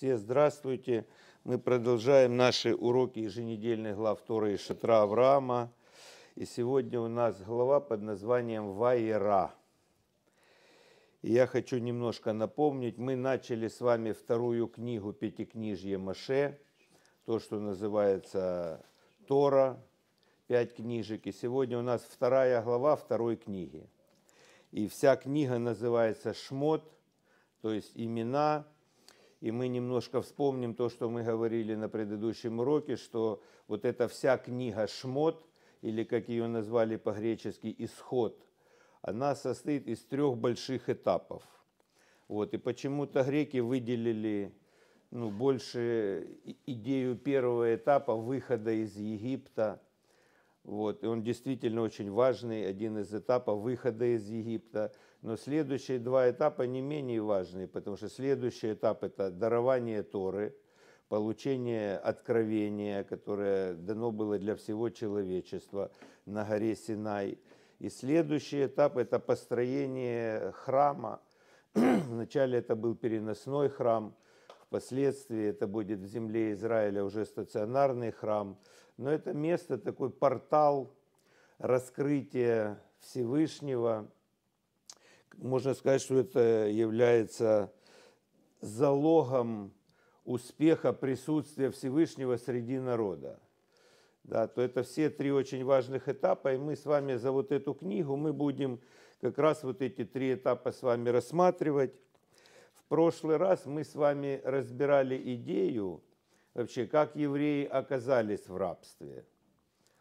Все здравствуйте. Мы продолжаем наши уроки еженедельных глав Торы и Шатра Авраама. И сегодня у нас глава под названием Вайера. И я хочу немножко напомнить, мы начали с вами вторую книгу Пятикнижье Маше, то, что называется Тора, пять книжек. И сегодня у нас вторая глава второй книги. И вся книга называется «Шмот», то есть имена – и мы немножко вспомним то, что мы говорили на предыдущем уроке, что вот эта вся книга «Шмот», или как ее назвали по-гречески «Исход», она состоит из трех больших этапов. Вот, и почему-то греки выделили ну, больше идею первого этапа выхода из Египта. Вот, и он действительно очень важный, один из этапов выхода из Египта – но следующие два этапа не менее важные, потому что следующий этап – это дарование Торы, получение откровения, которое дано было для всего человечества на горе Синай. И следующий этап – это построение храма. Вначале это был переносной храм, впоследствии это будет в земле Израиля уже стационарный храм. Но это место, такой портал раскрытия Всевышнего – можно сказать, что это является залогом успеха присутствия Всевышнего среди народа. Да, то это все три очень важных этапа, и мы с вами за вот эту книгу мы будем как раз вот эти три этапа с вами рассматривать. В прошлый раз мы с вами разбирали идею вообще, как евреи оказались в рабстве.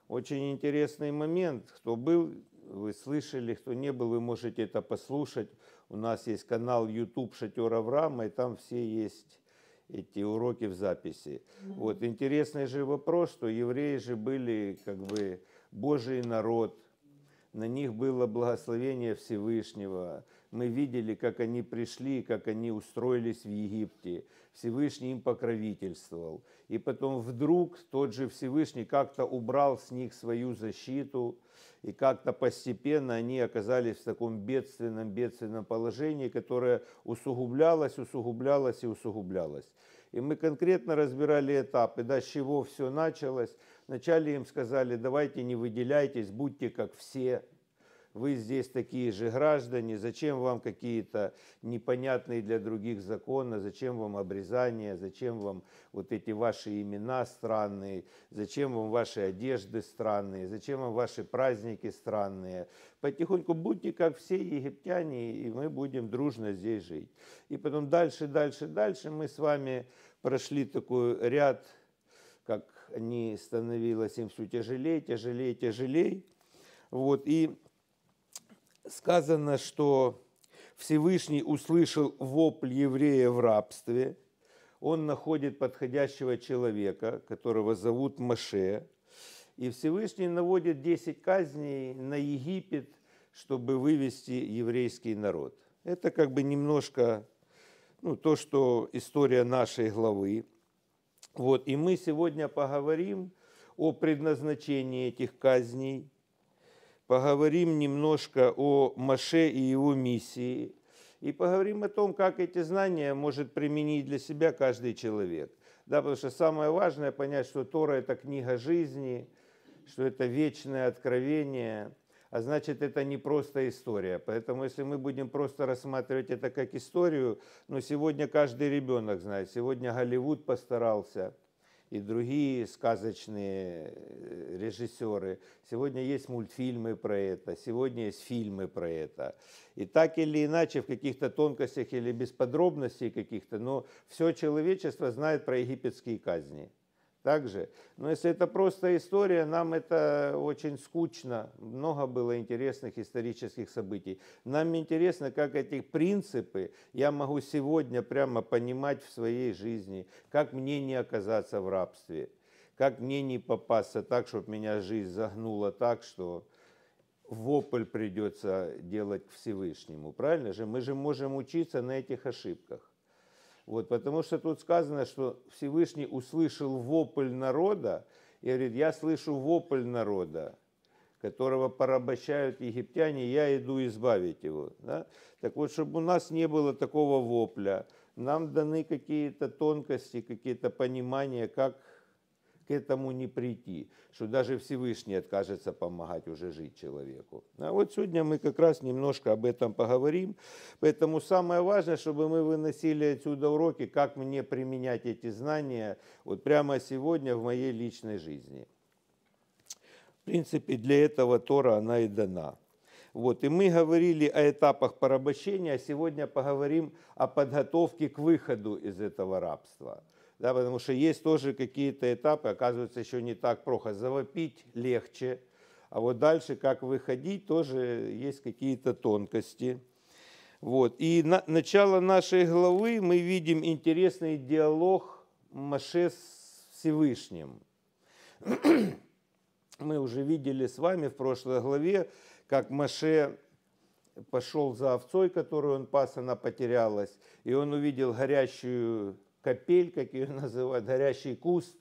Очень интересный момент, кто был вы слышали, кто не был, вы можете это послушать. У нас есть канал YouTube Шатер Авраама, и там все есть эти уроки в записи. Mm-hmm. Вот интересный же вопрос, что евреи же были как бы Божий народ, на них было благословение Всевышнего мы видели, как они пришли, как они устроились в Египте. Всевышний им покровительствовал. И потом вдруг тот же Всевышний как-то убрал с них свою защиту, и как-то постепенно они оказались в таком бедственном, бедственном положении, которое усугублялось, усугублялось и усугублялось. И мы конкретно разбирали этапы, да, с чего все началось. Вначале им сказали, давайте не выделяйтесь, будьте как все – вы здесь такие же граждане, зачем вам какие-то непонятные для других законы, зачем вам обрезание, зачем вам вот эти ваши имена странные, зачем вам ваши одежды странные, зачем вам ваши праздники странные. Потихоньку будьте как все египтяне, и мы будем дружно здесь жить. И потом дальше, дальше, дальше мы с вами прошли такой ряд, как не становилось им все тяжелее, тяжелее, тяжелее. Вот, и сказано, что Всевышний услышал вопль еврея в рабстве, он находит подходящего человека, которого зовут Маше, и Всевышний наводит 10 казней на Египет, чтобы вывести еврейский народ. Это как бы немножко ну, то, что история нашей главы. Вот, и мы сегодня поговорим о предназначении этих казней – поговорим немножко о Маше и его миссии, и поговорим о том, как эти знания может применить для себя каждый человек. Да, потому что самое важное понять, что Тора – это книга жизни, что это вечное откровение, а значит, это не просто история. Поэтому, если мы будем просто рассматривать это как историю, но ну, сегодня каждый ребенок знает, сегодня Голливуд постарался – и другие сказочные э, режиссеры. Сегодня есть мультфильмы про это, сегодня есть фильмы про это. И так или иначе, в каких-то тонкостях или без подробностей каких-то, но все человечество знает про египетские казни также. Но если это просто история, нам это очень скучно. Много было интересных исторических событий. Нам интересно, как эти принципы я могу сегодня прямо понимать в своей жизни, как мне не оказаться в рабстве, как мне не попасться так, чтобы меня жизнь загнула так, что вопль придется делать Всевышнему. Правильно же? Мы же можем учиться на этих ошибках. Вот, потому что тут сказано, что Всевышний услышал вопль народа, и говорит, я слышу вопль народа, которого порабощают египтяне, я иду избавить его. Да? Так вот, чтобы у нас не было такого вопля, нам даны какие-то тонкости, какие-то понимания, как к этому не прийти, что даже Всевышний откажется помогать уже жить человеку. А вот сегодня мы как раз немножко об этом поговорим. Поэтому самое важное, чтобы мы выносили отсюда уроки, как мне применять эти знания вот прямо сегодня в моей личной жизни. В принципе, для этого Тора она и дана. Вот, и мы говорили о этапах порабощения, а сегодня поговорим о подготовке к выходу из этого рабства да, потому что есть тоже какие-то этапы, оказывается, еще не так плохо. Завопить легче, а вот дальше, как выходить, тоже есть какие-то тонкости. Вот. И на, начало нашей главы мы видим интересный диалог Маше с Всевышним. Мы уже видели с вами в прошлой главе, как Маше пошел за овцой, которую он пас, она потерялась, и он увидел горящую капель, как ее называют, горящий куст.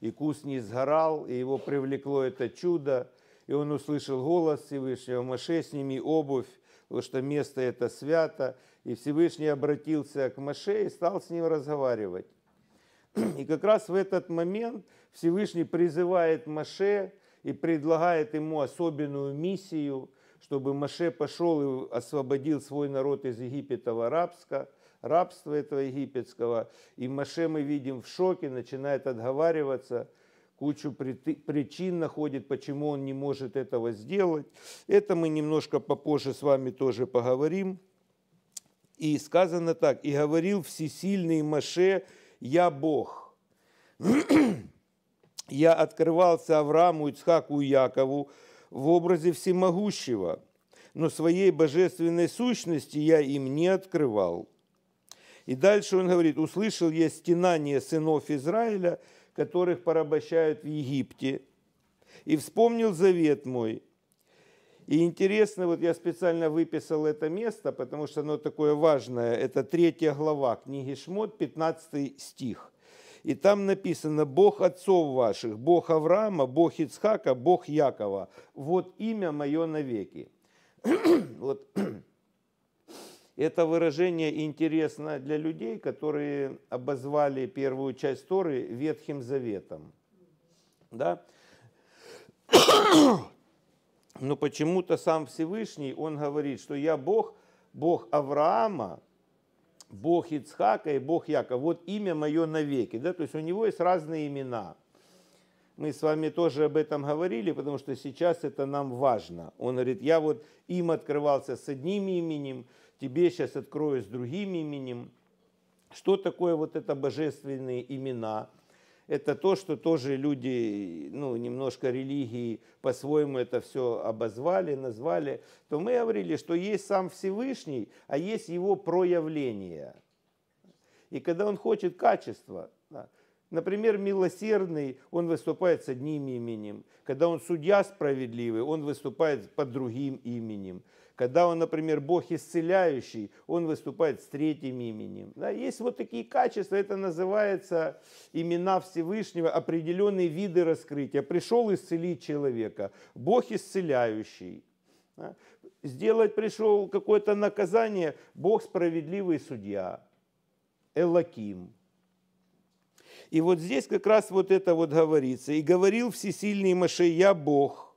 И куст не сгорал, и его привлекло это чудо. И он услышал голос Всевышнего, Маше, сними обувь, потому что место это свято. И Всевышний обратился к Маше и стал с ним разговаривать. И как раз в этот момент Всевышний призывает Маше и предлагает ему особенную миссию, чтобы Маше пошел и освободил свой народ из Египетова рабска – рабства этого египетского. И Маше мы видим в шоке, начинает отговариваться, кучу причин находит, почему он не может этого сделать. Это мы немножко попозже с вами тоже поговорим. И сказано так, «И говорил всесильный Маше, я Бог». «Я открывался Аврааму, Ицхаку и Якову в образе всемогущего, но своей божественной сущности я им не открывал». И дальше он говорит, услышал я стенание сынов Израиля, которых порабощают в Египте, и вспомнил завет мой. И интересно, вот я специально выписал это место, потому что оно такое важное. Это третья глава книги Шмот, 15 стих. И там написано «Бог отцов ваших, Бог Авраама, Бог Ицхака, Бог Якова, вот имя мое навеки». вот Это выражение интересно для людей, которые обозвали первую часть Торы Ветхим Заветом. Да? Но почему-то сам Всевышний, он говорит, что я Бог, Бог Авраама, Бог Ицхака и Бог Якова. Вот имя мое навеки. Да? То есть у него есть разные имена. Мы с вами тоже об этом говорили, потому что сейчас это нам важно. Он говорит, я вот им открывался с одним именем, тебе сейчас открою с другим именем. Что такое вот это божественные имена? Это то, что тоже люди, ну, немножко религии по-своему это все обозвали, назвали. То мы говорили, что есть сам Всевышний, а есть его проявление. И когда он хочет качества, Например, милосердный, он выступает с одним именем. Когда он судья справедливый, он выступает под другим именем. Когда он, например, Бог исцеляющий, он выступает с третьим именем. Да, есть вот такие качества, это называется имена Всевышнего, определенные виды раскрытия. Пришел исцелить человека, Бог исцеляющий. Да. Сделать пришел какое-то наказание, Бог справедливый судья, Элаким. И вот здесь как раз вот это вот говорится. «И говорил всесильный Маше, я Бог,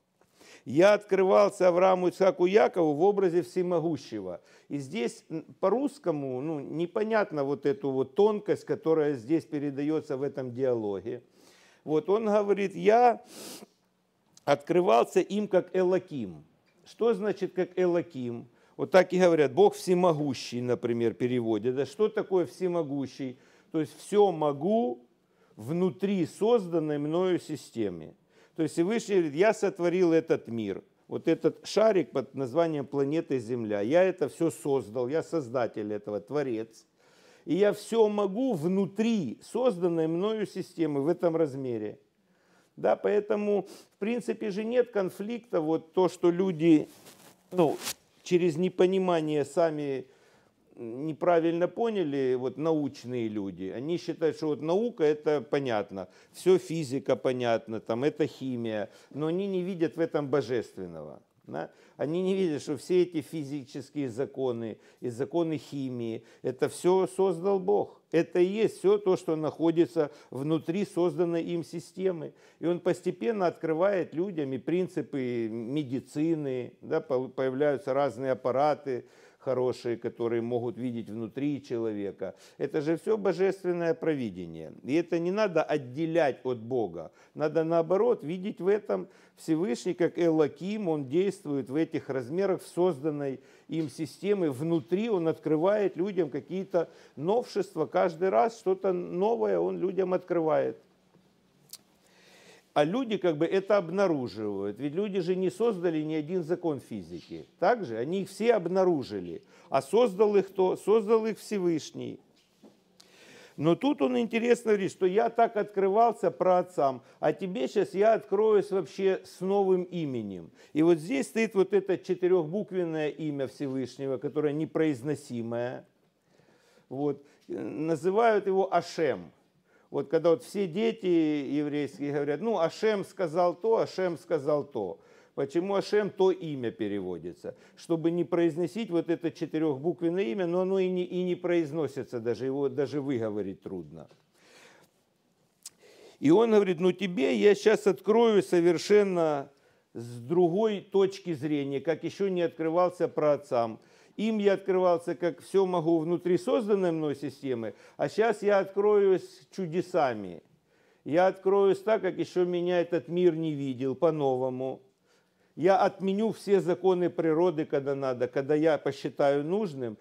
я открывался Аврааму, Исааку, Якову в образе всемогущего. И здесь по-русскому ну, непонятно вот эту вот тонкость, которая здесь передается в этом диалоге. Вот он говорит, я открывался им как Элаким. Что значит как Элаким? Вот так и говорят, Бог всемогущий, например, переводят. Да что такое всемогущий? То есть все могу внутри созданной мною системы. То есть Всевышний говорит, я сотворил этот мир, вот этот шарик под названием планеты Земля. Я это все создал, я создатель этого, творец. И я все могу внутри созданной мною системы в этом размере. Да, поэтому, в принципе же, нет конфликта. Вот то, что люди ну, через непонимание сами неправильно поняли вот научные люди. Они считают, что вот наука это понятно, все физика понятно, там это химия, но они не видят в этом божественного. Да? Они не видят, что все эти физические законы и законы химии, это все создал Бог. Это и есть все то, что находится внутри созданной им системы. И он постепенно открывает людям и принципы медицины, да, появляются разные аппараты, хорошие, которые могут видеть внутри человека. Это же все божественное провидение. И это не надо отделять от Бога. Надо наоборот видеть в этом Всевышний, как Элаким, он действует в этих размерах, в созданной им системы. Внутри он открывает людям какие-то новшества. Каждый раз что-то новое он людям открывает а люди как бы это обнаруживают. Ведь люди же не создали ни один закон физики. так же, они их все обнаружили. А создал их кто? Создал их Всевышний. Но тут он интересно говорит, что я так открывался про отцам, а тебе сейчас я откроюсь вообще с новым именем. И вот здесь стоит вот это четырехбуквенное имя Всевышнего, которое непроизносимое. Вот. Э, называют его Ашем. Вот когда вот все дети еврейские говорят, ну Ашем сказал то, Ашем сказал то. Почему Ашем то имя переводится? Чтобы не произносить вот это четырехбуквенное имя, но оно и не, и не произносится, даже его даже выговорить трудно. И он говорит, ну тебе я сейчас открою совершенно с другой точки зрения, как еще не открывался про отцам. Им я открывался как все могу внутри созданной мной системы, а сейчас я откроюсь чудесами. Я откроюсь так, как еще меня этот мир не видел, по-новому. Я отменю все законы природы, когда надо, когда я посчитаю нужным.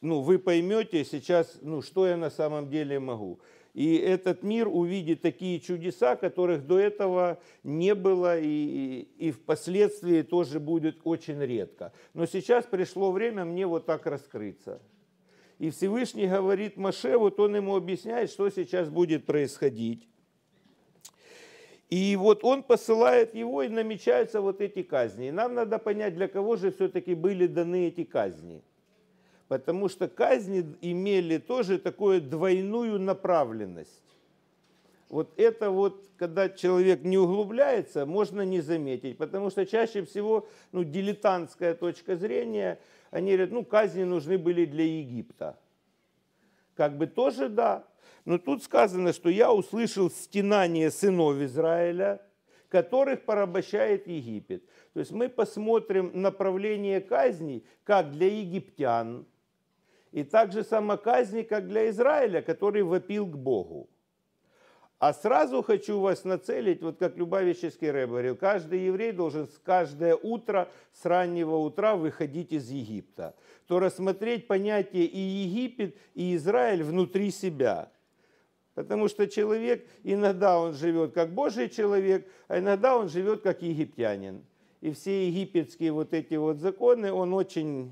Ну, вы поймете сейчас, ну, что я на самом деле могу. И этот мир увидит такие чудеса, которых до этого не было и, и впоследствии тоже будет очень редко. Но сейчас пришло время мне вот так раскрыться. И Всевышний говорит Маше, вот он ему объясняет, что сейчас будет происходить. И вот он посылает его, и намечаются вот эти казни. И нам надо понять, для кого же все-таки были даны эти казни потому что казни имели тоже такую двойную направленность. Вот это вот, когда человек не углубляется, можно не заметить, потому что чаще всего ну, дилетантская точка зрения, они говорят, ну, казни нужны были для Египта. Как бы тоже да, но тут сказано, что я услышал стенание сынов Израиля, которых порабощает Египет. То есть мы посмотрим направление казни как для египтян, и также самоказни, как для Израиля, который вопил к Богу. А сразу хочу вас нацелить, вот как Любавический Рэб говорил, каждый еврей должен каждое утро, с раннего утра выходить из Египта. То рассмотреть понятие и Египет, и Израиль внутри себя. Потому что человек, иногда он живет как Божий человек, а иногда он живет как египтянин. И все египетские вот эти вот законы он очень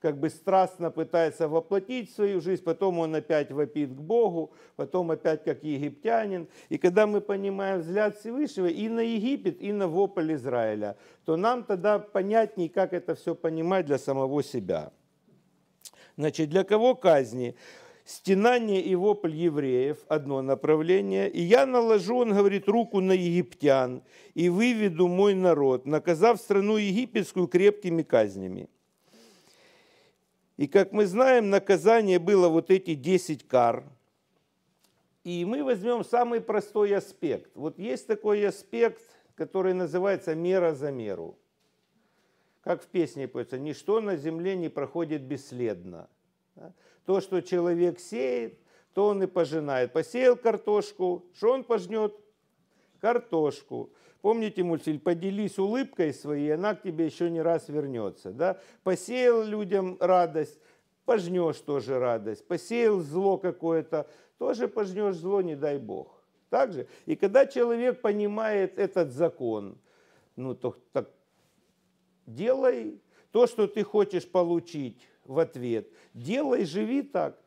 как бы страстно пытается воплотить свою жизнь, потом он опять вопит к Богу, потом опять как египтянин. И когда мы понимаем взгляд Всевышнего и на Египет, и на вопль Израиля, то нам тогда понятнее, как это все понимать для самого себя. Значит, для кого казни? стенание и вопль евреев – одно направление. «И я наложу, он говорит, руку на египтян и выведу мой народ, наказав страну египетскую крепкими казнями». И, как мы знаем, наказание было вот эти 10 кар. И мы возьмем самый простой аспект. Вот есть такой аспект, который называется мера за меру. Как в песне поется, ничто на земле не проходит бесследно. То, что человек сеет, то он и пожинает. Посеял картошку, что он пожнет? Картошку. Помните мультфильм «Поделись улыбкой своей, она к тебе еще не раз вернется». Да? Посеял людям радость, пожнешь тоже радость. Посеял зло какое-то, тоже пожнешь зло, не дай бог. Так же? И когда человек понимает этот закон, ну то так делай то, что ты хочешь получить в ответ. Делай, живи так.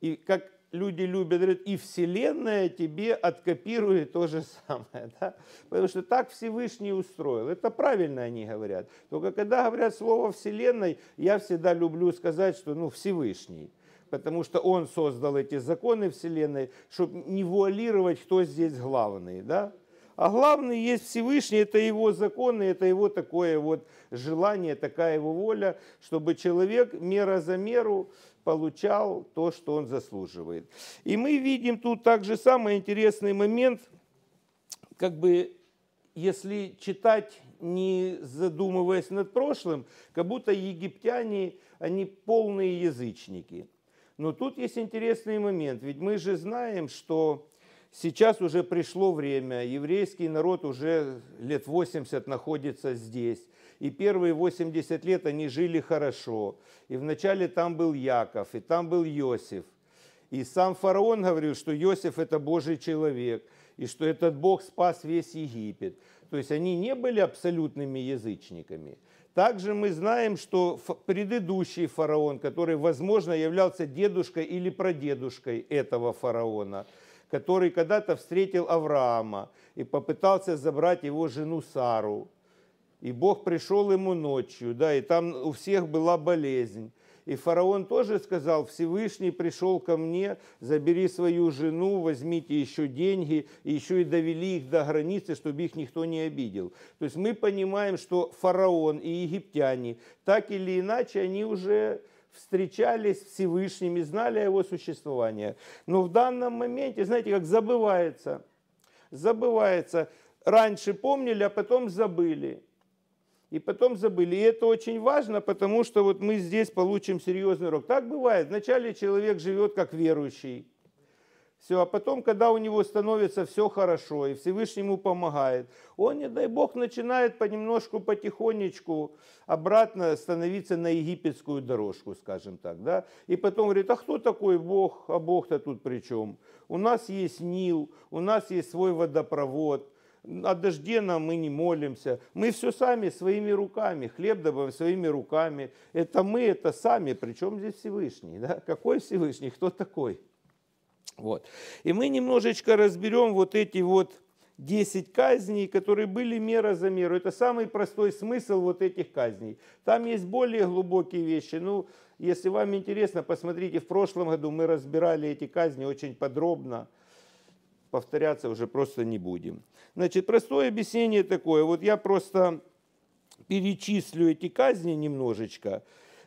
И как люди любят, говорят, и Вселенная тебе откопирует то же самое. Да? Потому что так Всевышний устроил. Это правильно они говорят. Только когда говорят слово Вселенной, я всегда люблю сказать, что ну, Всевышний потому что он создал эти законы Вселенной, чтобы не вуалировать, кто здесь главный, да? А главный есть Всевышний, это его законы, это его такое вот желание, такая его воля, чтобы человек мера за меру получал то, что он заслуживает. И мы видим тут также самый интересный момент, как бы если читать, не задумываясь над прошлым, как будто египтяне, они полные язычники. Но тут есть интересный момент, ведь мы же знаем, что сейчас уже пришло время, еврейский народ уже лет 80 находится здесь. И первые 80 лет они жили хорошо. И вначале там был Яков, и там был Иосиф. И сам фараон говорил, что Иосиф это Божий человек, и что этот Бог спас весь Египет. То есть они не были абсолютными язычниками. Также мы знаем, что предыдущий фараон, который, возможно, являлся дедушкой или прадедушкой этого фараона, который когда-то встретил Авраама и попытался забрать его жену Сару, и Бог пришел ему ночью, да, и там у всех была болезнь. И фараон тоже сказал, Всевышний пришел ко мне, забери свою жену, возьмите еще деньги, и еще и довели их до границы, чтобы их никто не обидел. То есть мы понимаем, что фараон и египтяне, так или иначе, они уже встречались с Всевышним и знали о его существовании. Но в данном моменте, знаете, как забывается. Забывается. Раньше помнили, а потом забыли и потом забыли. И это очень важно, потому что вот мы здесь получим серьезный урок. Так бывает. Вначале человек живет как верующий. Все, а потом, когда у него становится все хорошо и Всевышний ему помогает, он, не дай Бог, начинает понемножку, потихонечку обратно становиться на египетскую дорожку, скажем так. Да? И потом говорит, а кто такой Бог, а Бог-то тут при чем? У нас есть Нил, у нас есть свой водопровод, о дожде нам мы не молимся. Мы все сами своими руками, хлеб добываем своими руками. Это мы, это сами, причем здесь Всевышний. Да? Какой Всевышний, кто такой? Вот. И мы немножечко разберем вот эти вот 10 казней, которые были мера за меру. Это самый простой смысл вот этих казней. Там есть более глубокие вещи. Ну, если вам интересно, посмотрите, в прошлом году мы разбирали эти казни очень подробно повторяться уже просто не будем. Значит, простое объяснение такое. Вот я просто перечислю эти казни немножечко.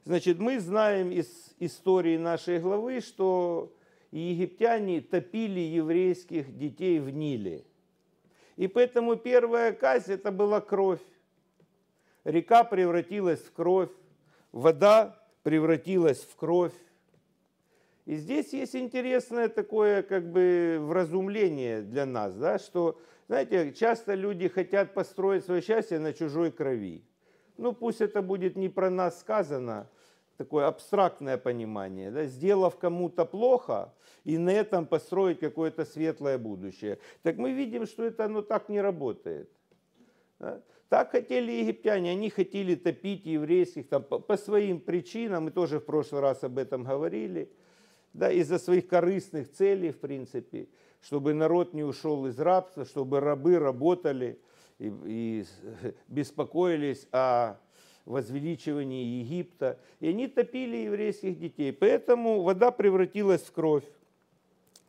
Значит, мы знаем из истории нашей главы, что египтяне топили еврейских детей в Ниле. И поэтому первая казнь – это была кровь. Река превратилась в кровь, вода превратилась в кровь. И здесь есть интересное такое как бы вразумление для нас, да, что, знаете, часто люди хотят построить свое счастье на чужой крови. Ну пусть это будет не про нас сказано, такое абстрактное понимание, да, сделав кому-то плохо и на этом построить какое-то светлое будущее. Так мы видим, что это оно так не работает. Да? Так хотели египтяне, они хотели топить еврейских там, по, по своим причинам, мы тоже в прошлый раз об этом говорили – да, из-за своих корыстных целей, в принципе, чтобы народ не ушел из рабства, чтобы рабы работали и, и беспокоились о возвеличивании Египта. И они топили еврейских детей. Поэтому вода превратилась в кровь.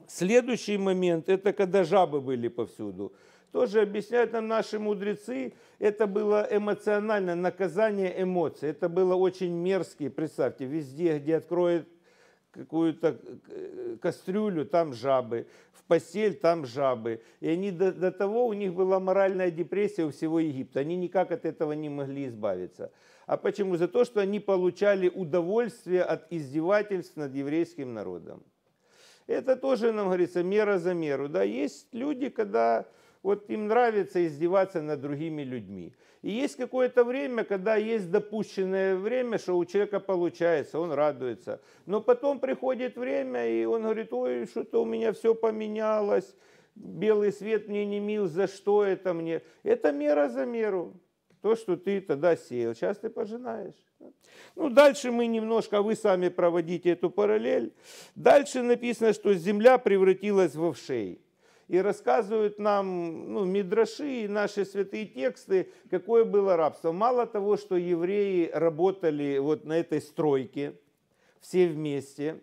Следующий момент – это когда жабы были повсюду. Тоже объясняют нам наши мудрецы, это было эмоциональное наказание эмоций. Это было очень мерзкие, представьте, везде, где откроет какую-то э, кастрюлю, там жабы, в постель, там жабы. И они до, до того, у них была моральная депрессия у всего Египта. Они никак от этого не могли избавиться. А почему? За то, что они получали удовольствие от издевательств над еврейским народом. Это тоже, нам говорится, мера за меру. Да, есть люди, когда вот им нравится издеваться над другими людьми. И есть какое-то время, когда есть допущенное время, что у человека получается, он радуется. Но потом приходит время, и он говорит, ой, что-то у меня все поменялось, белый свет мне не мил, за что это мне? Это мера за меру. То, что ты тогда сеял, сейчас ты пожинаешь. Ну, дальше мы немножко, вы сами проводите эту параллель. Дальше написано, что земля превратилась во вшей и рассказывают нам ну, мидраши и наши святые тексты, какое было рабство. Мало того, что евреи работали вот на этой стройке, все вместе,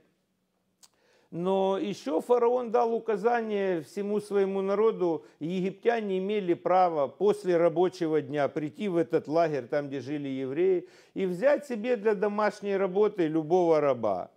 но еще фараон дал указание всему своему народу, египтяне имели право после рабочего дня прийти в этот лагерь, там, где жили евреи, и взять себе для домашней работы любого раба.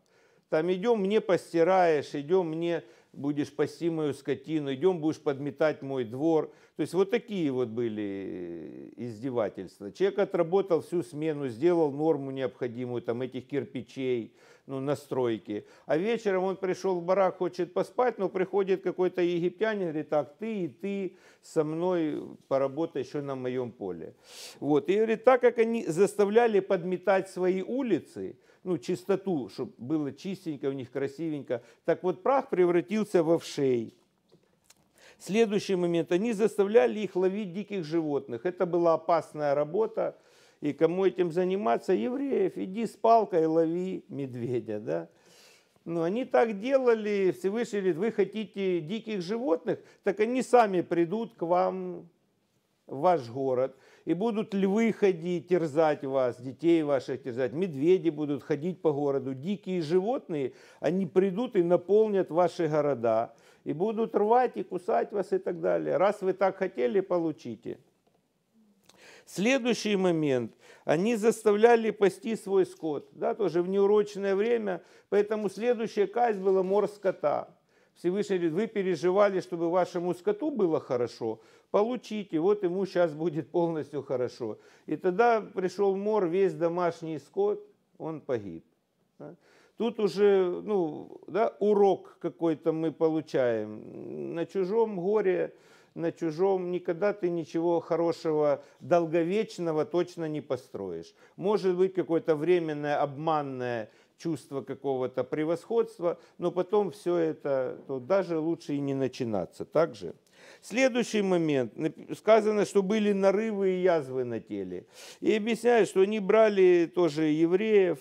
Там идем, мне постираешь, идем, мне будешь пасти мою скотину, идем будешь подметать мой двор. То есть вот такие вот были э, издевательства. Человек отработал всю смену, сделал норму необходимую там этих кирпичей, ну, на стройке. А вечером он пришел в барак, хочет поспать, но приходит какой-то египтянин, говорит, так, ты и ты со мной поработай еще на моем поле. Вот. И говорит, так как они заставляли подметать свои улицы, ну, чистоту, чтобы было чистенько у них, красивенько. Так вот, прах превратился во вшей. Следующий момент. Они заставляли их ловить диких животных. Это была опасная работа. И кому этим заниматься? Евреев. Иди с палкой лови медведя. Да? Но ну, они так делали. Всевышний говорит, вы хотите диких животных? Так они сами придут к вам в ваш город. И будут львы ходить, терзать вас, детей ваших терзать, медведи будут ходить по городу. Дикие животные, они придут и наполнят ваши города. И будут рвать и кусать вас и так далее. Раз вы так хотели, получите. Следующий момент. Они заставляли пасти свой скот. Да, тоже в неурочное время. Поэтому следующая казнь была мор скота. Всевышний говорит, вы переживали, чтобы вашему скоту было хорошо, получите, вот ему сейчас будет полностью хорошо. И тогда пришел мор, весь домашний скот, он погиб. Тут уже ну, да, урок какой-то мы получаем. На чужом горе, на чужом никогда ты ничего хорошего, долговечного точно не построишь. Может быть какое-то временное, обманное чувство какого-то превосходства, но потом все это, то даже лучше и не начинаться. Также Следующий момент. Сказано, что были нарывы и язвы на теле. И объясняют, что они брали тоже евреев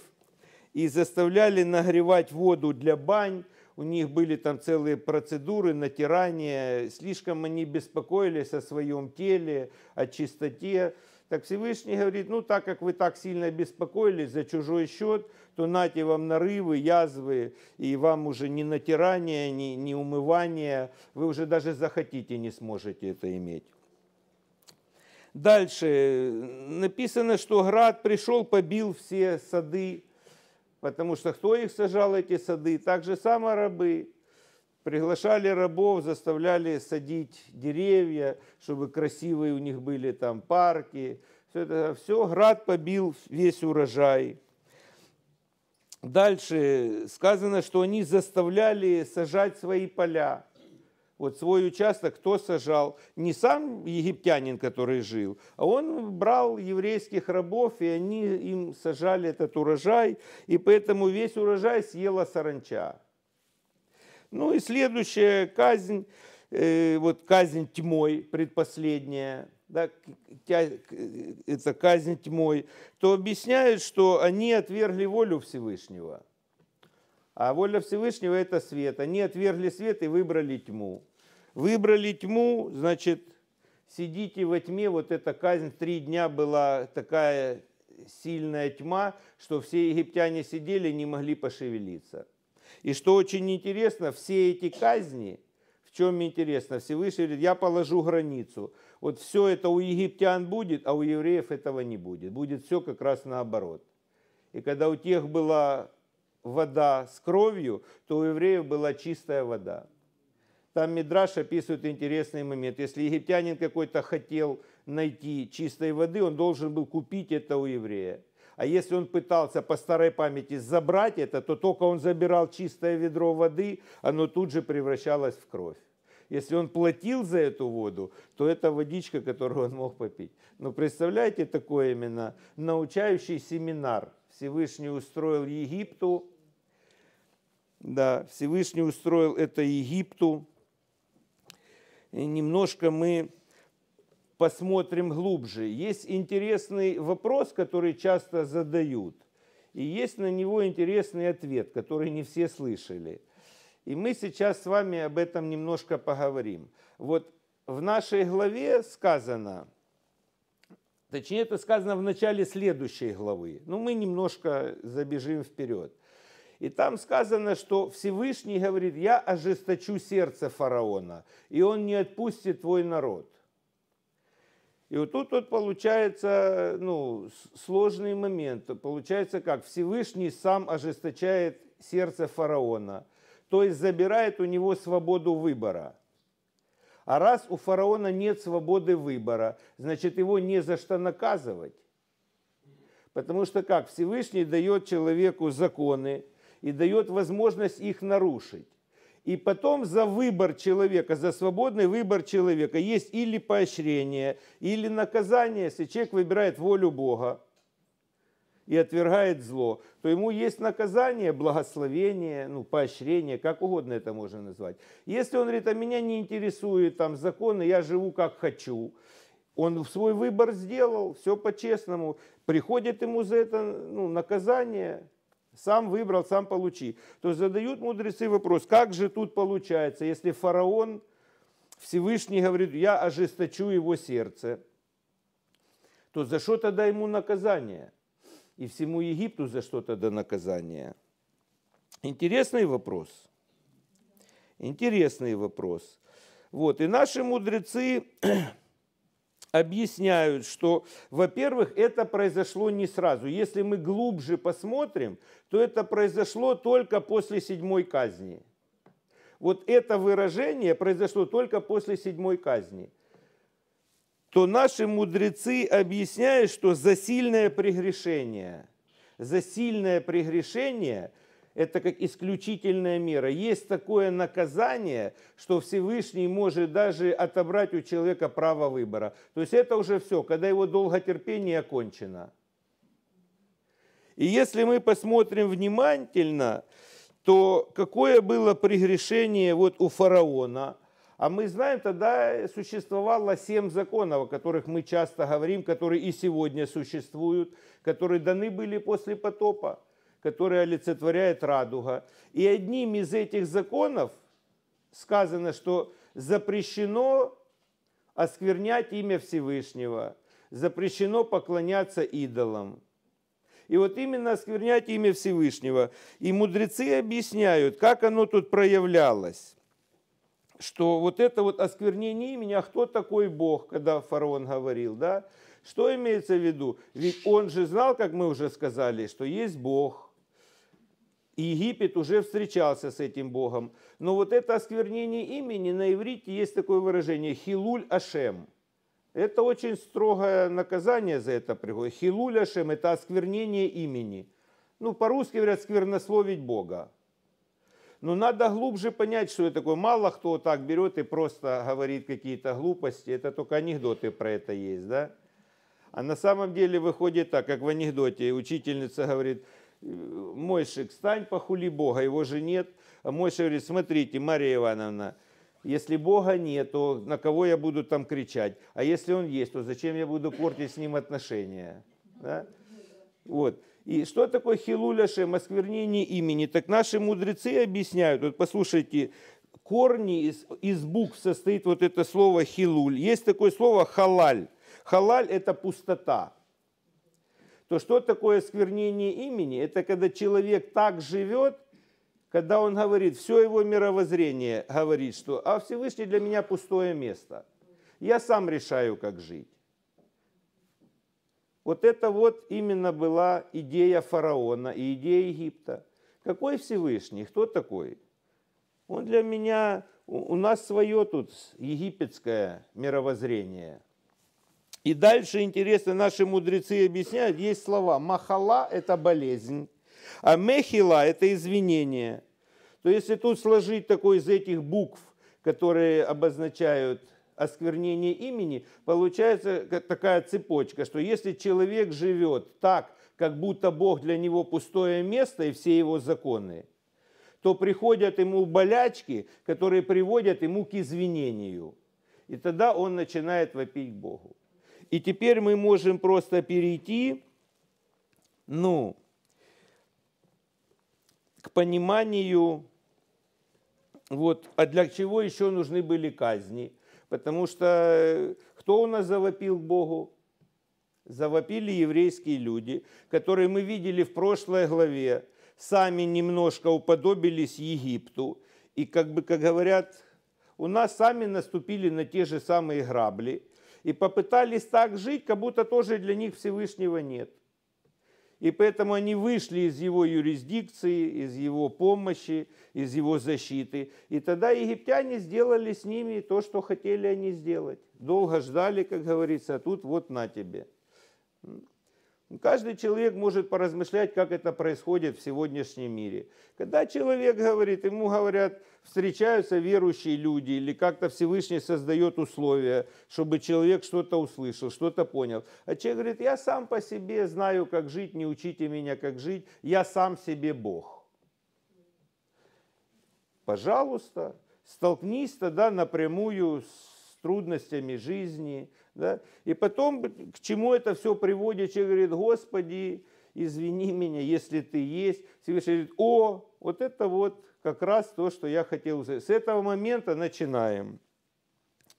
и заставляли нагревать воду для бань, у них были там целые процедуры натирания, слишком они беспокоились о своем теле, о чистоте. Так Всевышний говорит, ну так как вы так сильно беспокоились за чужой счет, то нате вам нарывы, язвы, и вам уже не натирание, не, не умывание, вы уже даже захотите не сможете это иметь. Дальше написано, что град пришел, побил все сады, потому что кто их сажал, эти сады? Так же само рабы. Приглашали рабов, заставляли садить деревья, чтобы красивые у них были там парки. Все, это, все град побил весь урожай. Дальше сказано, что они заставляли сажать свои поля. Вот свой участок кто сажал? Не сам египтянин, который жил, а он брал еврейских рабов, и они им сажали этот урожай, и поэтому весь урожай съела саранча. Ну и следующая казнь, э, вот казнь тьмой, предпоследняя, да, это казнь тьмой, то объясняет, что они отвергли волю Всевышнего. А воля Всевышнего – это свет. Они отвергли свет и выбрали тьму. Выбрали тьму, значит, сидите во тьме. Вот эта казнь, три дня была такая сильная тьма, что все египтяне сидели и не могли пошевелиться. И что очень интересно, все эти казни, в чем интересно, Всевышний говорит, я положу границу. Вот все это у египтян будет, а у евреев этого не будет. Будет все как раз наоборот. И когда у тех была вода с кровью, то у евреев была чистая вода. Там Мидраш описывает интересный момент. Если египтянин какой-то хотел найти чистой воды, он должен был купить это у еврея. А если он пытался по старой памяти забрать это, то только он забирал чистое ведро воды, оно тут же превращалось в кровь. Если он платил за эту воду, то это водичка, которую он мог попить. Но ну, представляете, такое именно научающий семинар Всевышний устроил Египту. Да, Всевышний устроил это Египту. И немножко мы посмотрим глубже. Есть интересный вопрос, который часто задают. И есть на него интересный ответ, который не все слышали. И мы сейчас с вами об этом немножко поговорим. Вот в нашей главе сказано, точнее это сказано в начале следующей главы, но ну, мы немножко забежим вперед. И там сказано, что Всевышний говорит, я ожесточу сердце фараона, и он не отпустит твой народ. И вот тут вот получается ну, сложный момент. Получается как? Всевышний сам ожесточает сердце фараона, то есть забирает у него свободу выбора. А раз у фараона нет свободы выбора, значит его не за что наказывать. Потому что как? Всевышний дает человеку законы и дает возможность их нарушить. И потом за выбор человека, за свободный выбор человека есть или поощрение, или наказание, если человек выбирает волю Бога и отвергает зло, то ему есть наказание, благословение, ну, поощрение, как угодно это можно назвать. Если он говорит, а меня не интересует там законы, я живу как хочу, он свой выбор сделал, все по-честному, приходит ему за это ну, наказание, сам выбрал, сам получи. То есть задают мудрецы вопрос, как же тут получается, если фараон, Всевышний говорит, я ожесточу его сердце, то за что тогда ему наказание? И всему Египту за что тогда наказание? Интересный вопрос. Интересный вопрос. Вот, и наши мудрецы объясняют, что, во-первых, это произошло не сразу. Если мы глубже посмотрим, то это произошло только после седьмой казни. Вот это выражение произошло только после седьмой казни. То наши мудрецы объясняют, что за сильное прегрешение, за сильное прегрешение – это как исключительная мера. Есть такое наказание, что Всевышний может даже отобрать у человека право выбора. То есть это уже все, когда его долготерпение окончено. И если мы посмотрим внимательно, то какое было прегрешение вот у фараона – а мы знаем, тогда существовало семь законов, о которых мы часто говорим, которые и сегодня существуют, которые даны были после потопа которая олицетворяет радуга. И одним из этих законов сказано, что запрещено осквернять имя Всевышнего, запрещено поклоняться идолам. И вот именно осквернять имя Всевышнего. И мудрецы объясняют, как оно тут проявлялось. Что вот это вот осквернение имени, а кто такой Бог, когда фараон говорил, да? Что имеется в виду? Ведь он же знал, как мы уже сказали, что есть Бог, Египет уже встречался с этим Богом. Но вот это осквернение имени на иврите есть такое выражение «хилуль ашем». Это очень строгое наказание за это приходит. Хилуль ашем – это осквернение имени. Ну, по-русски говорят «сквернословить Бога». Но надо глубже понять, что это такое. Мало кто так берет и просто говорит какие-то глупости. Это только анекдоты про это есть, да? А на самом деле выходит так, как в анекдоте. Учительница говорит – Э, Мойшик, стань, похули Бога, его же нет. А Мойша говорит, смотрите, Мария Ивановна, если Бога нет, то на кого я буду там кричать? А если он есть, то зачем я буду портить с ним отношения? Да? Вот. И что такое хилуляшем, осквернение имени? Так наши мудрецы объясняют, вот послушайте, корни из, из букв состоит вот это слово хилуль. Есть такое слово халаль. Халаль – это пустота то что такое осквернение имени? Это когда человек так живет, когда он говорит, все его мировоззрение говорит, что «А Всевышний для меня пустое место, я сам решаю, как жить». Вот это вот именно была идея фараона и идея Египта. Какой Всевышний? Кто такой? Он для меня, у нас свое тут египетское мировоззрение. И дальше, интересно, наши мудрецы объясняют, есть слова «махала» – это болезнь, а «мехила» – это извинение. То если тут сложить такой из этих букв, которые обозначают осквернение имени, получается такая цепочка, что если человек живет так, как будто Бог для него пустое место и все его законы, то приходят ему болячки, которые приводят ему к извинению. И тогда он начинает вопить Богу. И теперь мы можем просто перейти, ну, к пониманию, вот, а для чего еще нужны были казни. Потому что э, кто у нас завопил к Богу? Завопили еврейские люди, которые мы видели в прошлой главе, сами немножко уподобились Египту. И как бы, как говорят, у нас сами наступили на те же самые грабли – и попытались так жить, как будто тоже для них Всевышнего нет. И поэтому они вышли из его юрисдикции, из его помощи, из его защиты. И тогда египтяне сделали с ними то, что хотели они сделать. Долго ждали, как говорится, а тут вот на тебе. Каждый человек может поразмышлять, как это происходит в сегодняшнем мире. Когда человек говорит, ему говорят, встречаются верующие люди, или как-то Всевышний создает условия, чтобы человек что-то услышал, что-то понял. А человек говорит, я сам по себе знаю, как жить, не учите меня, как жить, я сам себе Бог. Пожалуйста, столкнись тогда напрямую с трудностями жизни, да? И потом, к чему это все приводит, человек говорит, Господи, извини меня, если ты есть. Всевышний говорит, о, вот это вот как раз то, что я хотел. С этого момента начинаем.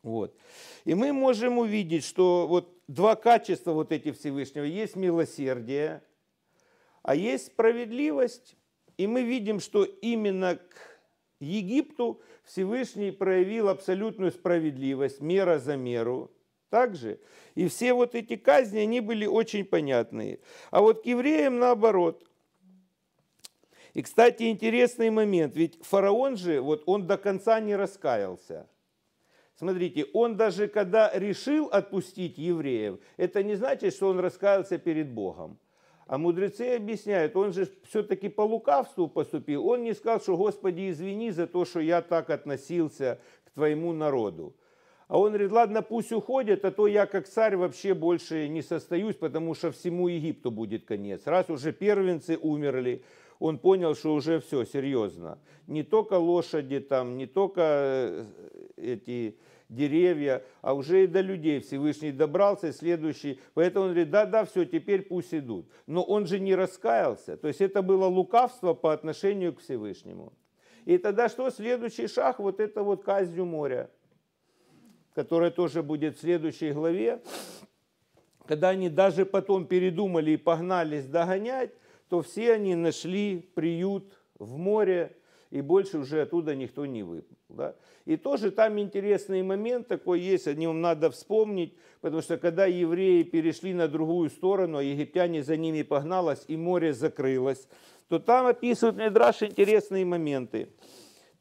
Вот. И мы можем увидеть, что вот два качества вот эти Всевышнего. Есть милосердие, а есть справедливость. И мы видим, что именно к Египту Всевышний проявил абсолютную справедливость, мера за меру – также и все вот эти казни, они были очень понятные. А вот к евреям наоборот. И, кстати, интересный момент, ведь фараон же, вот он до конца не раскаялся. Смотрите, он даже когда решил отпустить евреев, это не значит, что он раскаялся перед Богом. А мудрецы объясняют, он же все-таки по лукавству поступил. Он не сказал, что «Господи, извини за то, что я так относился к твоему народу». А он говорит, ладно, пусть уходят, а то я как царь вообще больше не состоюсь, потому что всему Египту будет конец. Раз уже первенцы умерли, он понял, что уже все, серьезно. Не только лошади там, не только э, эти деревья, а уже и до людей Всевышний добрался, следующий. Поэтому он говорит, да-да, все, теперь пусть идут. Но он же не раскаялся. То есть это было лукавство по отношению к Всевышнему. И тогда что? Следующий шаг, вот это вот казнью моря которая тоже будет в следующей главе, когда они даже потом передумали и погнались догонять, то все они нашли приют в море, и больше уже оттуда никто не выплыл. Да? И тоже там интересный момент такой есть, о нем надо вспомнить, потому что когда евреи перешли на другую сторону, а египтяне за ними погналось, и море закрылось, то там описывают Медраш интересные моменты.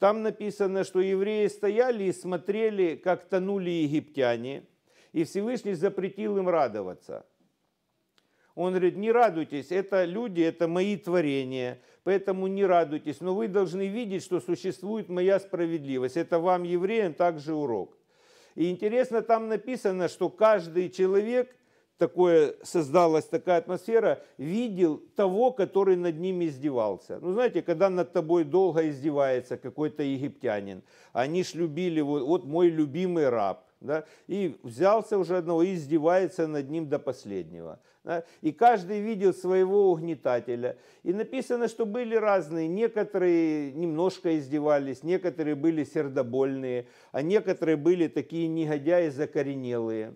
Там написано, что евреи стояли и смотрели, как тонули египтяне, и Всевышний запретил им радоваться. Он говорит, не радуйтесь, это люди, это мои творения, поэтому не радуйтесь, но вы должны видеть, что существует моя справедливость. Это вам, евреям, также урок. И интересно, там написано, что каждый человек – такое, создалась такая атмосфера, видел того, который над ними издевался. Ну, знаете, когда над тобой долго издевается какой-то египтянин, они ж любили, вот, вот мой любимый раб, да, и взялся уже одного и издевается над ним до последнего. Да, и каждый видел своего угнетателя. И написано, что были разные. Некоторые немножко издевались, некоторые были сердобольные, а некоторые были такие негодяи закоренелые.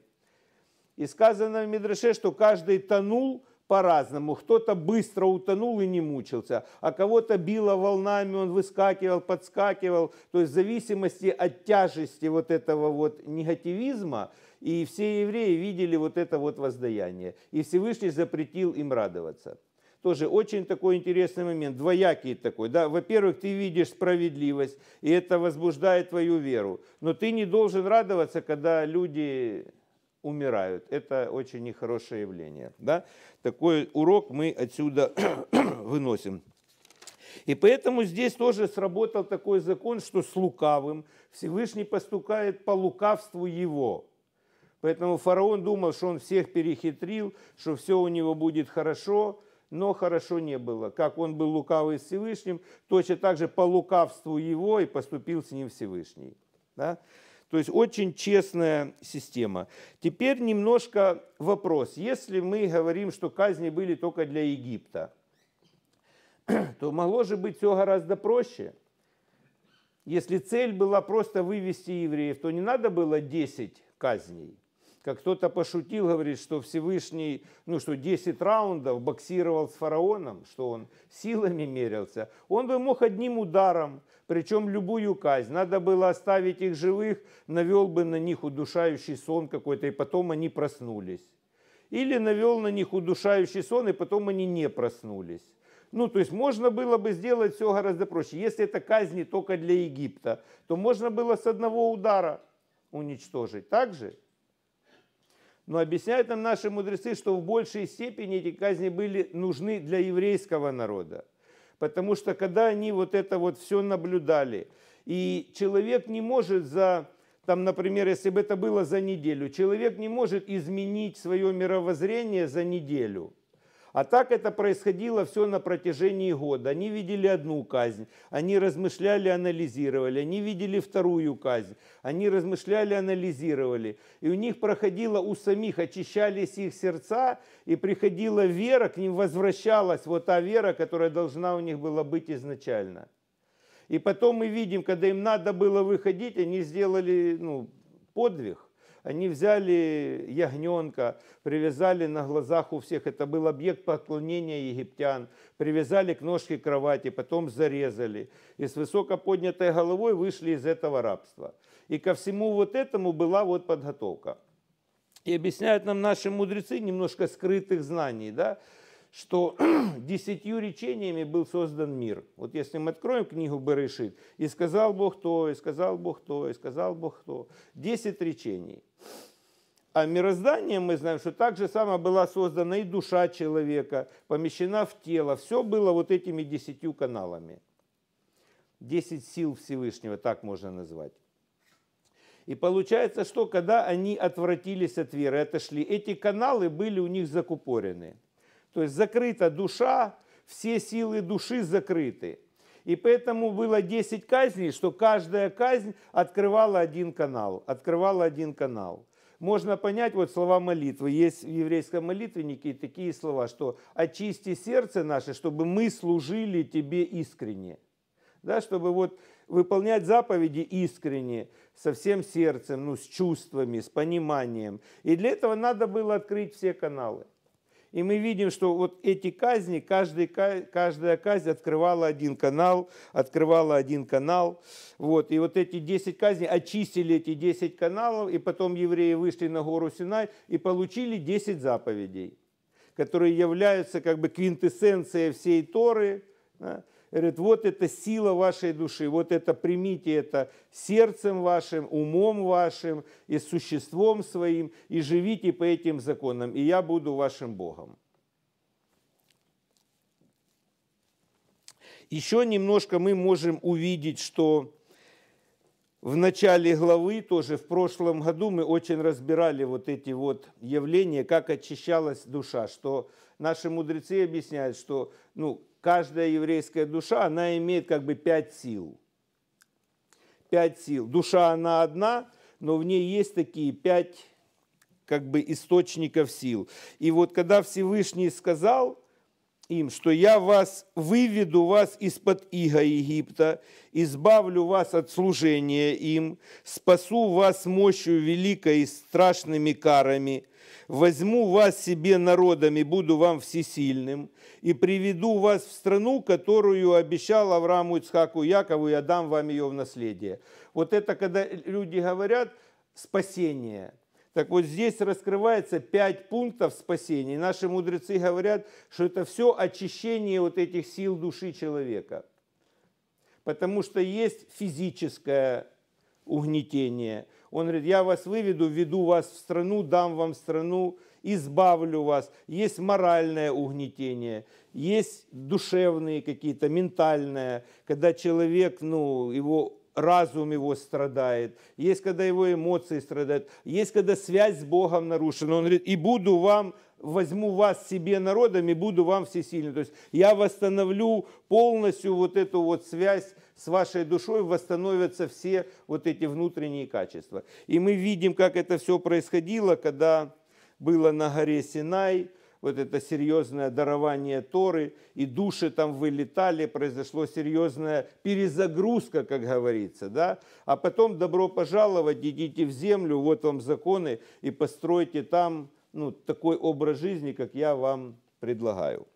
И сказано в Мидраше, что каждый тонул по-разному. Кто-то быстро утонул и не мучился, а кого-то било волнами, он выскакивал, подскакивал. То есть в зависимости от тяжести вот этого вот негативизма, и все евреи видели вот это вот воздаяние. И Всевышний запретил им радоваться. Тоже очень такой интересный момент, двоякий такой. Да? Во-первых, ты видишь справедливость, и это возбуждает твою веру. Но ты не должен радоваться, когда люди умирают. Это очень нехорошее явление. Да? Такой урок мы отсюда выносим. И поэтому здесь тоже сработал такой закон, что с лукавым Всевышний постукает по лукавству его. Поэтому фараон думал, что он всех перехитрил, что все у него будет хорошо, но хорошо не было. Как он был лукавый с Всевышним, точно так же по лукавству его и поступил с ним Всевышний. Да? То есть очень честная система. Теперь немножко вопрос. Если мы говорим, что казни были только для Египта, то могло же быть все гораздо проще. Если цель была просто вывести евреев, то не надо было 10 казней – как кто-то пошутил, говорит, что Всевышний, ну что 10 раундов боксировал с фараоном, что он силами мерился, он бы мог одним ударом, причем любую казнь. Надо было оставить их живых, навел бы на них удушающий сон какой-то, и потом они проснулись. Или навел на них удушающий сон, и потом они не проснулись. Ну, то есть можно было бы сделать все гораздо проще. Если это казни только для Египта, то можно было с одного удара уничтожить. Так же? Но объясняют нам наши мудрецы, что в большей степени эти казни были нужны для еврейского народа. Потому что когда они вот это вот все наблюдали, и человек не может за, там, например, если бы это было за неделю, человек не может изменить свое мировоззрение за неделю – а так это происходило все на протяжении года. Они видели одну казнь, они размышляли, анализировали, они видели вторую казнь, они размышляли, анализировали. И у них проходило у самих, очищались их сердца, и приходила вера, к ним возвращалась вот та вера, которая должна у них была быть изначально. И потом мы видим, когда им надо было выходить, они сделали ну, подвиг. Они взяли ягненка, привязали на глазах у всех, это был объект поклонения египтян, привязали к ножке кровати, потом зарезали. И с высоко поднятой головой вышли из этого рабства. И ко всему вот этому была вот подготовка. И объясняют нам наши мудрецы немножко скрытых знаний, да, что десятью речениями был создан мир. Вот если мы откроем книгу Берешит, и сказал Бог то, и сказал Бог то, и сказал Бог то. Десять речений. А мироздание мы знаем, что так же само была создана и душа человека, помещена в тело. Все было вот этими десятью каналами. Десять сил Всевышнего, так можно назвать. И получается, что когда они отвратились от веры, отошли, эти каналы были у них закупорены. То есть закрыта душа, все силы души закрыты. И поэтому было 10 казней, что каждая казнь открывала один канал, открывала один канал. Можно понять вот слова молитвы. Есть в еврейском молитвеннике такие слова, что «очисти сердце наше, чтобы мы служили тебе искренне». Да, чтобы вот выполнять заповеди искренне, со всем сердцем, ну, с чувствами, с пониманием. И для этого надо было открыть все каналы. И мы видим, что вот эти казни, каждый, каждая казнь открывала один канал, открывала один канал. Вот. И вот эти 10 казней, очистили эти 10 каналов, и потом евреи вышли на гору Синай и получили 10 заповедей, которые являются как бы квинтэссенцией всей Торы. Да? говорит, вот это сила вашей души, вот это примите это сердцем вашим, умом вашим и существом своим, и живите по этим законам, и я буду вашим Богом. Еще немножко мы можем увидеть, что в начале главы, тоже в прошлом году, мы очень разбирали вот эти вот явления, как очищалась душа, что наши мудрецы объясняют, что ну, каждая еврейская душа, она имеет как бы пять сил. Пять сил. Душа, она одна, но в ней есть такие пять как бы источников сил. И вот когда Всевышний сказал им, что я вас выведу вас из-под иго Египта, избавлю вас от служения им, спасу вас мощью великой и страшными карами – возьму вас себе народом и буду вам всесильным, и приведу вас в страну, которую обещал Аврааму, Ицхаку, Якову, и отдам вам ее в наследие. Вот это когда люди говорят спасение. Так вот здесь раскрывается пять пунктов спасения. наши мудрецы говорят, что это все очищение вот этих сил души человека. Потому что есть физическое угнетение – он говорит, я вас выведу, веду вас в страну, дам вам страну, избавлю вас. Есть моральное угнетение, есть душевные какие-то, ментальное, когда человек, ну, его разум его страдает, есть, когда его эмоции страдают, есть, когда связь с Богом нарушена. Он говорит, и буду вам возьму вас себе народом и буду вам всесильным. То есть я восстановлю полностью вот эту вот связь с вашей душой, восстановятся все вот эти внутренние качества. И мы видим, как это все происходило, когда было на горе Синай, вот это серьезное дарование Торы, и души там вылетали, произошло серьезная перезагрузка, как говорится, да, а потом добро пожаловать, идите в землю, вот вам законы, и постройте там ну, такой образ жизни, как я вам предлагаю.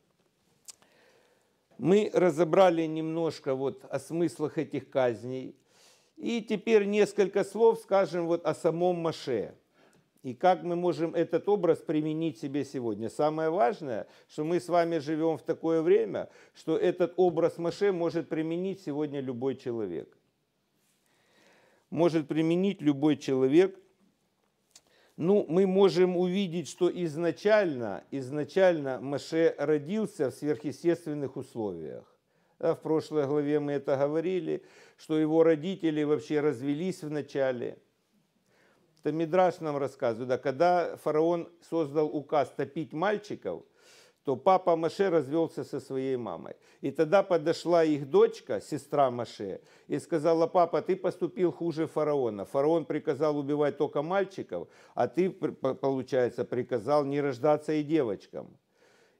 Мы разобрали немножко вот о смыслах этих казней. И теперь несколько слов скажем вот о самом Маше. И как мы можем этот образ применить себе сегодня? Самое важное, что мы с вами живем в такое время, что этот образ Маше может применить сегодня любой человек. Может применить любой человек – ну, мы можем увидеть, что изначально, изначально Маше родился в сверхъестественных условиях. в прошлой главе мы это говорили, что его родители вообще развелись вначале. Это Мидраш нам рассказывает, да, когда фараон создал указ топить мальчиков – то папа Маше развелся со своей мамой. И тогда подошла их дочка, сестра Маше, и сказала, папа, ты поступил хуже фараона. Фараон приказал убивать только мальчиков, а ты, получается, приказал не рождаться и девочкам.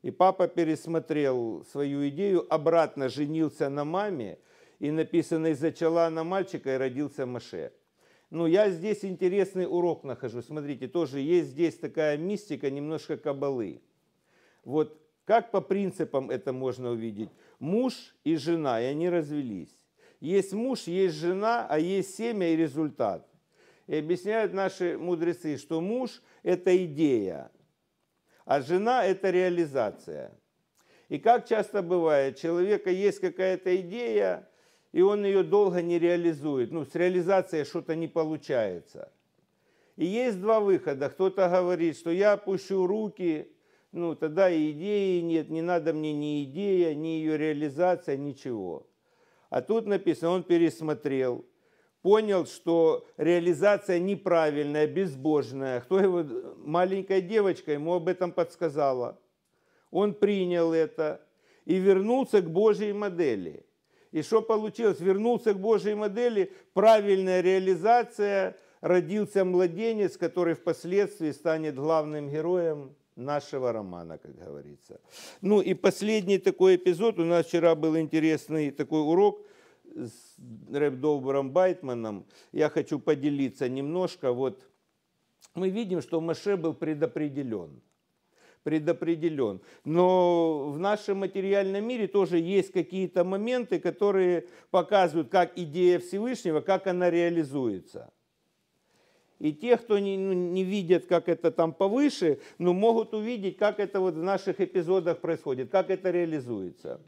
И папа пересмотрел свою идею, обратно женился на маме, и написано, и зачала она мальчика, и родился Маше. Ну, я здесь интересный урок нахожу. Смотрите, тоже есть здесь такая мистика, немножко кабалы. Вот как по принципам это можно увидеть? Муж и жена, и они развелись. Есть муж, есть жена, а есть семья и результат. И объясняют наши мудрецы, что муж – это идея, а жена – это реализация. И как часто бывает, человека есть какая-то идея, и он ее долго не реализует. Ну, с реализацией что-то не получается. И есть два выхода. Кто-то говорит, что я опущу руки, ну, тогда идеи нет, не надо мне ни идея, ни ее реализация, ничего. А тут написано, он пересмотрел, понял, что реализация неправильная, безбожная. Кто его, маленькая девочка ему об этом подсказала. Он принял это и вернулся к Божьей модели. И что получилось? Вернулся к Божьей модели, правильная реализация, родился младенец, который впоследствии станет главным героем нашего романа, как говорится. Ну и последний такой эпизод. У нас вчера был интересный такой урок с рэп-добром Байтманом. Я хочу поделиться немножко. Вот мы видим, что Маше был предопределен предопределен. Но в нашем материальном мире тоже есть какие-то моменты, которые показывают, как идея Всевышнего, как она реализуется и те, кто не, ну, не видят, как это там повыше, но могут увидеть, как это вот в наших эпизодах происходит, как это реализуется.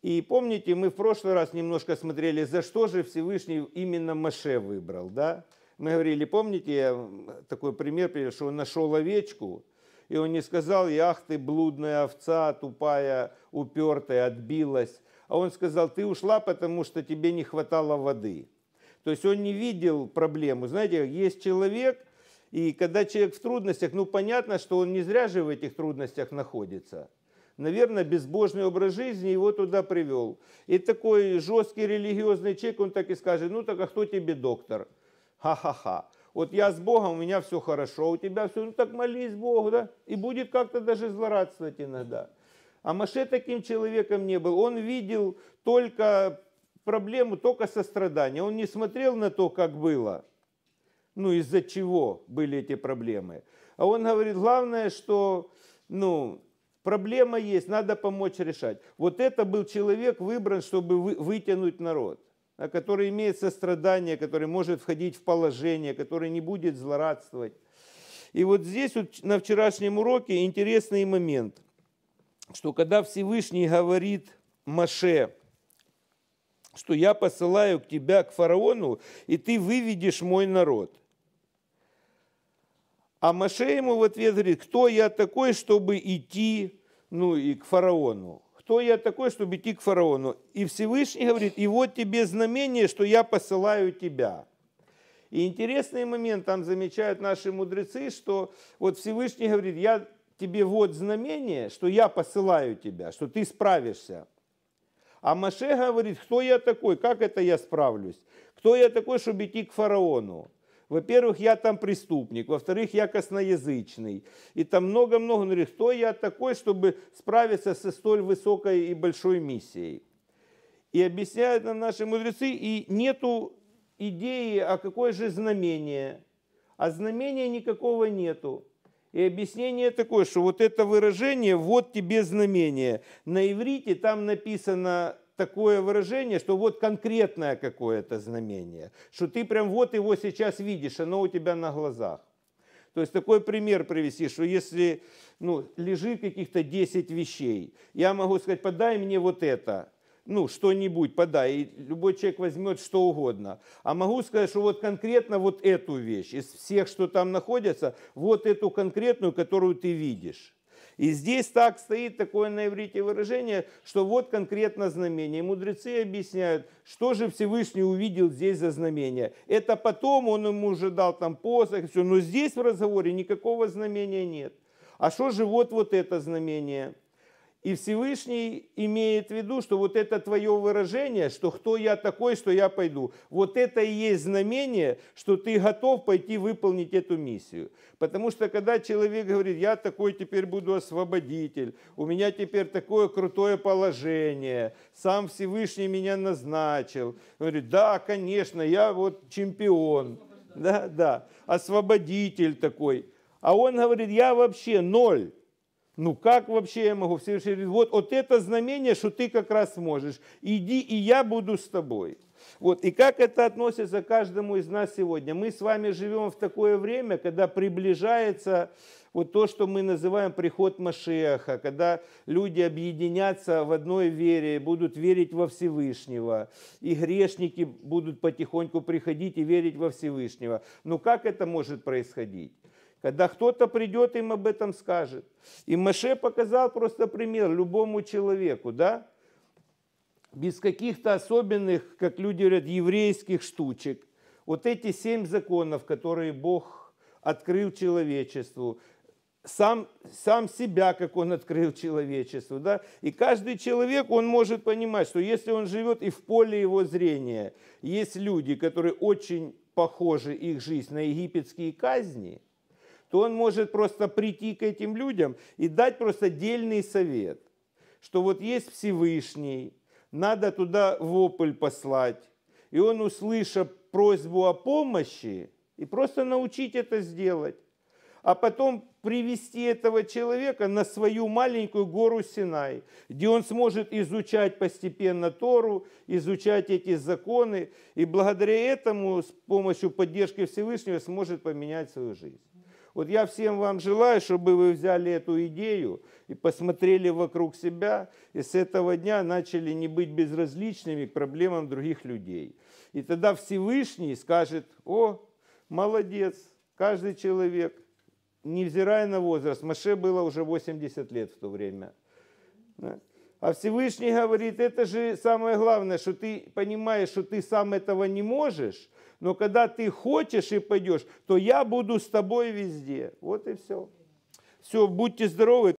И помните, мы в прошлый раз немножко смотрели, за что же Всевышний именно Маше выбрал, да? Мы говорили, помните, я такой пример привел, что он нашел овечку, и он не сказал, ах ты блудная овца, тупая, упертая, отбилась. А он сказал, ты ушла, потому что тебе не хватало воды. То есть он не видел проблему. Знаете, есть человек, и когда человек в трудностях, ну понятно, что он не зря же в этих трудностях находится. Наверное, безбожный образ жизни его туда привел. И такой жесткий религиозный человек, он так и скажет, ну так а кто тебе доктор? Ха-ха-ха. Вот я с Богом, у меня все хорошо, у тебя все, ну так молись Богу, да? И будет как-то даже злорадствовать иногда. А Маше таким человеком не был. Он видел только проблему только сострадания. Он не смотрел на то, как было, ну, из-за чего были эти проблемы. А он говорит, главное, что, ну, проблема есть, надо помочь решать. Вот это был человек выбран, чтобы вы вытянуть народ, а который имеет сострадание, который может входить в положение, который не будет злорадствовать. И вот здесь вот на вчерашнем уроке интересный момент, что когда Всевышний говорит Маше, что я посылаю к тебя к фараону, и ты выведешь мой народ. А Маше ему в ответ говорит, кто я такой, чтобы идти ну, и к фараону? Кто я такой, чтобы идти к фараону? И Всевышний говорит, и вот тебе знамение, что я посылаю тебя. И интересный момент, там замечают наши мудрецы, что вот Всевышний говорит, я тебе вот знамение, что я посылаю тебя, что ты справишься. А Маше говорит, кто я такой, как это я справлюсь? Кто я такой, чтобы идти к фараону? Во-первых, я там преступник, во-вторых, я косноязычный. И там много-много, он говорит, кто я такой, чтобы справиться со столь высокой и большой миссией? И объясняют нам наши мудрецы, и нету идеи, а какое же знамение. А знамения никакого нету. И объяснение такое, что вот это выражение «вот тебе знамение». На иврите там написано такое выражение, что вот конкретное какое-то знамение, что ты прям вот его сейчас видишь, оно у тебя на глазах. То есть такой пример привести, что если ну, лежит каких-то 10 вещей, я могу сказать, подай мне вот это, ну, что-нибудь подай, и любой человек возьмет что угодно. А могу сказать, что вот конкретно вот эту вещь, из всех, что там находятся, вот эту конкретную, которую ты видишь. И здесь так стоит такое на иврите выражение, что вот конкретно знамение. мудрецы объясняют, что же Всевышний увидел здесь за знамение. Это потом он ему уже дал там посох, все. Но здесь в разговоре никакого знамения нет. А что же вот, вот это знамение? И Всевышний имеет в виду, что вот это твое выражение, что кто я такой, что я пойду, вот это и есть знамение, что ты готов пойти выполнить эту миссию. Потому что когда человек говорит, я такой теперь буду освободитель, у меня теперь такое крутое положение, сам Всевышний меня назначил, говорит, да, конечно, я вот чемпион, да, да, освободитель такой. А он говорит, я вообще ноль ну как вообще я могу? Все говорит, вот, вот это знамение, что ты как раз можешь. Иди, и я буду с тобой. Вот. И как это относится к каждому из нас сегодня? Мы с вами живем в такое время, когда приближается вот то, что мы называем приход Машеха, когда люди объединятся в одной вере, будут верить во Всевышнего, и грешники будут потихоньку приходить и верить во Всевышнего. Но как это может происходить? когда кто-то придет, им об этом скажет. И Маше показал просто пример любому человеку, да? Без каких-то особенных, как люди говорят, еврейских штучек. Вот эти семь законов, которые Бог открыл человечеству, сам, сам себя, как он открыл человечеству. Да? И каждый человек, он может понимать, что если он живет и в поле его зрения, есть люди, которые очень похожи их жизнь на египетские казни – то он может просто прийти к этим людям и дать просто дельный совет, что вот есть Всевышний, надо туда вопль послать. И он, услышав просьбу о помощи, и просто научить это сделать, а потом привести этого человека на свою маленькую гору Синай, где он сможет изучать постепенно Тору, изучать эти законы, и благодаря этому с помощью поддержки Всевышнего сможет поменять свою жизнь. Вот я всем вам желаю, чтобы вы взяли эту идею и посмотрели вокруг себя, и с этого дня начали не быть безразличными к проблемам других людей. И тогда Всевышний скажет, о, молодец, каждый человек, невзирая на возраст, Маше было уже 80 лет в то время. А Всевышний говорит, это же самое главное, что ты понимаешь, что ты сам этого не можешь, но когда ты хочешь и пойдешь, то я буду с тобой везде. Вот и все. Все, будьте здоровы.